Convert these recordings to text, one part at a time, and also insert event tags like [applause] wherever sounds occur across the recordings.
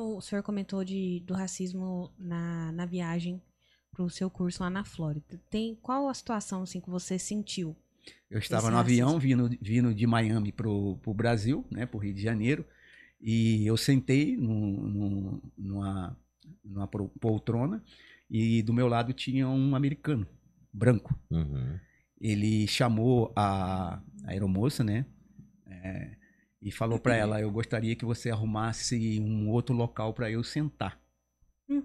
O senhor comentou de, do racismo na, na viagem para o seu curso lá na Flórida. Tem qual a situação assim que você sentiu? Eu estava no avião vindo, vindo de Miami para o Brasil, né, para o Rio de Janeiro, e eu sentei no num, numa, numa poltrona e do meu lado tinha um americano branco. Uhum. Ele chamou a, a aeromoça, né? É, e falou para ela: uhum. Eu gostaria que você arrumasse um outro local para eu sentar. Hum.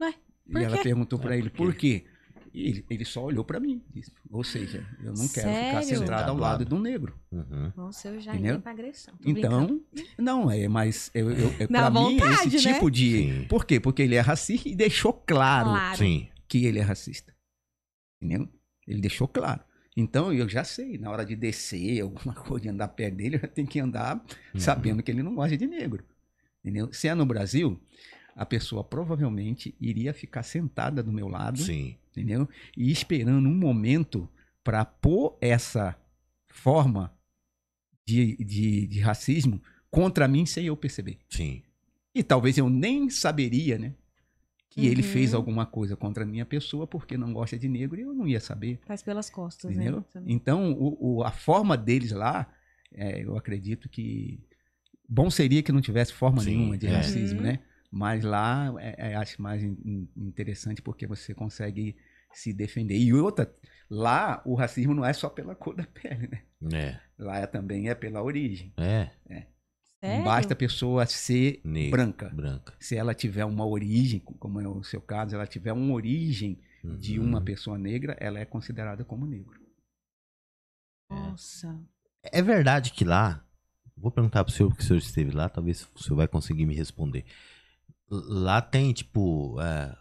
Ué, e ela perguntou para ele: Por quê? E ele, ele só olhou para mim. Disse, Ou seja, eu não quero Sério? ficar sentado ao lado de um negro. Uhum. Nossa, eu já ia pra agressão. Então, não, é, mas eu, eu, é, para mim, esse né? tipo de. Sim. Por quê? Porque ele é racista e deixou claro, claro. que ele é racista. Entendeu? Ele deixou claro. Então eu já sei, na hora de descer, [laughs] alguma coisa, de andar perto dele, eu já tenho que andar uhum. sabendo que ele não gosta de negro. Entendeu? Se é no Brasil, a pessoa provavelmente iria ficar sentada do meu lado, Sim. entendeu? E esperando um momento para pôr essa forma de, de, de, racismo contra mim sem eu perceber. Sim. E talvez eu nem saberia, né? que uhum. ele fez uhum. alguma coisa contra a minha pessoa porque não gosta de negro e eu não ia saber. Faz pelas costas, né? entendeu? né? Então, o, o, a forma deles lá, é, eu acredito que. Bom seria que não tivesse forma Sim, nenhuma de é. racismo, uhum. né? Mas lá é, é acho mais in, interessante porque você consegue se defender. E outra, lá o racismo não é só pela cor da pele, né? É. Lá é também é pela origem. É. é. Sério? basta a pessoa ser Negro, branca. branca. Se ela tiver uma origem, como é o seu caso, ela tiver uma origem uhum. de uma pessoa negra, ela é considerada como negro. Nossa. É verdade que lá, vou perguntar para o senhor, porque o senhor esteve lá, talvez o senhor vai conseguir me responder. Lá tem, tipo, é,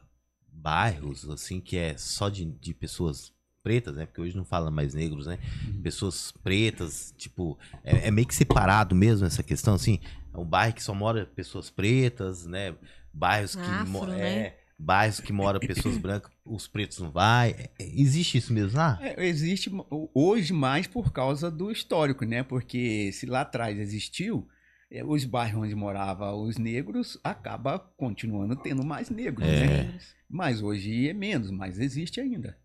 bairros, assim, que é só de, de pessoas pretas, né? Porque hoje não fala mais negros, né? Uhum. Pessoas pretas, tipo, é, é meio que separado mesmo essa questão, assim. É um bairro que só mora pessoas pretas, né? Bairros que Afro, é, né? é, bairros que moram pessoas brancas, os pretos não vai. É, é, existe isso mesmo lá? É, existe hoje mais por causa do histórico, né? Porque se lá atrás existiu, os bairros onde morava os negros acaba continuando tendo mais negros, né? é. né? Mas hoje é menos, mas existe ainda.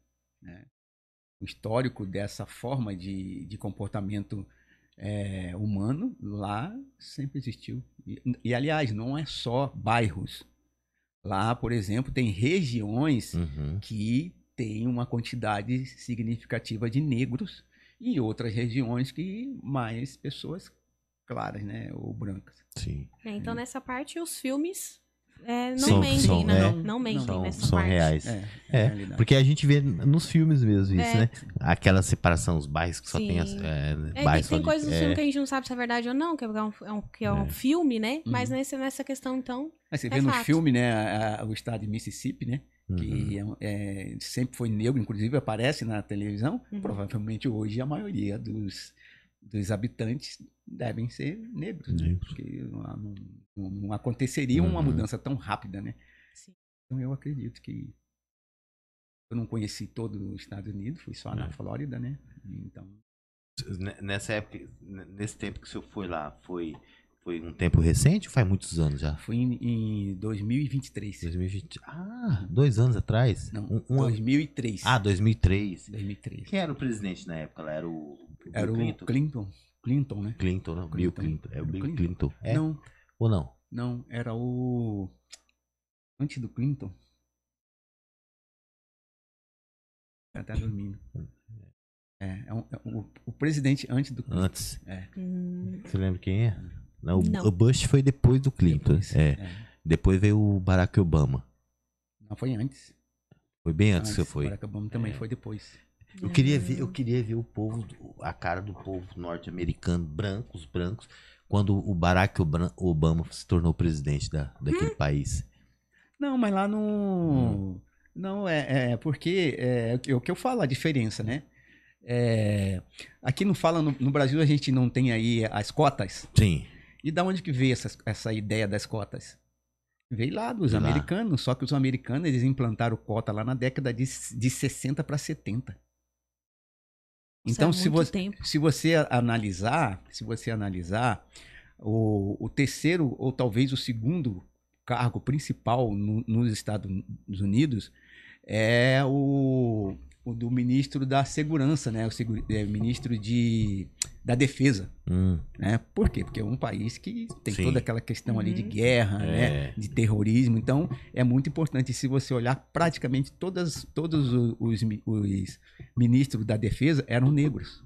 Né? o histórico dessa forma de, de comportamento é, humano lá sempre existiu. E, e, aliás, não é só bairros. Lá, por exemplo, tem regiões uhum. que tem uma quantidade significativa de negros e outras regiões que mais pessoas claras, né, ou brancas. Sim. É, então, é. nessa parte, os filmes é, não são, mentem, são, Não, né? né? não mentem são, nessa são parte. reais. É, é, é porque a gente vê nos filmes mesmo isso, é. né? Aquela separação, os bairros que só Sim. tem as, é, né, é bairros. Tem coisas do filme que a gente não sabe se é verdade ou não, que é um, que é um filme, né? Uhum. Mas nesse, nessa questão, então. Mas você vê no filme, né? A, a, o estado de Mississippi, né? que uhum. é, é, sempre foi negro, inclusive aparece na televisão, uhum. provavelmente hoje a maioria dos, dos habitantes devem ser negros, negros. Né? porque não, não, aconteceria uhum. uma mudança tão rápida, né? Sim. Então eu acredito que eu não conheci todo os Estados Unidos, fui só é. na né. Flórida, né? Então né, nessa época, né, nesse tempo que o senhor foi lá, foi foi um tempo recente ou faz muitos anos já? Foi em, em 2023. 2020. Ah, dois anos atrás? Não, um, um 2003. Ano... Ah, 2003. 2003. Quem era o presidente na época? Era o, o Era Clinton? o Clinton. Clinton, né? Clinton, não. Clinton. Bill Clinton. É o Bill Clinton. Clinton. É. Não, ou não? Não, era o. Antes do Clinton. Ela tá dormindo. É, é, um, é um, o presidente antes do Clinton. Antes. É. Hum. Você lembra quem é? Não, não. O Bush foi depois do Clinton. Depois, é. é. Depois veio o Barack Obama. Não, foi antes. Foi bem antes, antes que foi. Barack Obama também é. foi depois. Eu queria ver, hum. eu queria ver o povo, a cara do povo norte-americano, brancos, brancos, quando o Barack Obama se tornou presidente da, daquele hum? país. Não, mas lá no. Hum. Não, é, é porque é, é, o que eu falo, a diferença, né? É, aqui não fala, no, no, Brasil a gente não tem aí as cotas. Sim. E da onde que veio essa, essa ideia das cotas? Veio lá dos Veio americanos, lá. só que os americanos eles implantaram cota lá na década de, de 60 para 70. É então, se você, tempo. se você analisar, se você analisar o, o terceiro ou talvez o segundo cargo principal no, nos Estados Unidos é o, o, do ministro da segurança, né? O segura, é, ministro de da defesa. Hum. Né? Por quê? Porque é um país que tem Sim. toda aquela questão ali de uhum. guerra, é. né? de terrorismo. Então, é muito importante. Se você olhar, praticamente todas, todos os, os ministros da defesa eram negros.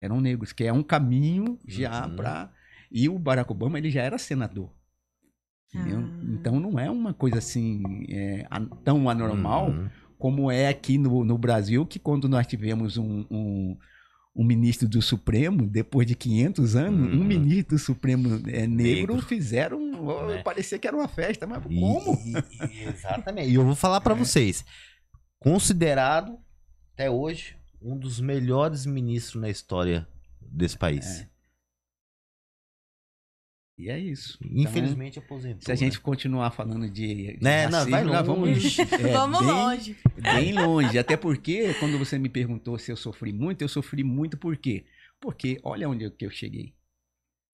Eram negros, que é um caminho já uhum. para. E o Barack Obama ele já era senador. Ah. Então não é uma coisa assim é, tão anormal uhum. como é aqui no, no Brasil, que quando nós tivemos um, um um ministro do Supremo, depois de 500 anos, hum. um uhum. ministro do Supremo é, negro, negro, fizeram. é. Parecia que era uma festa, mas como? E, exatamente. E eu vou falar para é. vocês. Considerado, até hoje, um dos melhores ministros na história desse país. É. E é isso. Então, Infelizmente então, aposentou. Se a gente né? continuar falando de, de né? racismo, não, nós vamos, [laughs] é, [laughs] vamos bem, longe. Bem longe. Até porque, quando você me perguntou se eu sofri muito, eu sofri muito por quê? Porque olha onde eu, é que eu cheguei.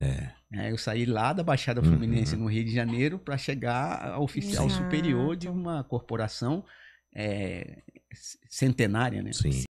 É. é eu saí lá da Baixada Fluminense, uhum. no Rio de Janeiro, para chegar a oficial Exato. superior de uma corporação é, centenária, né? Sim.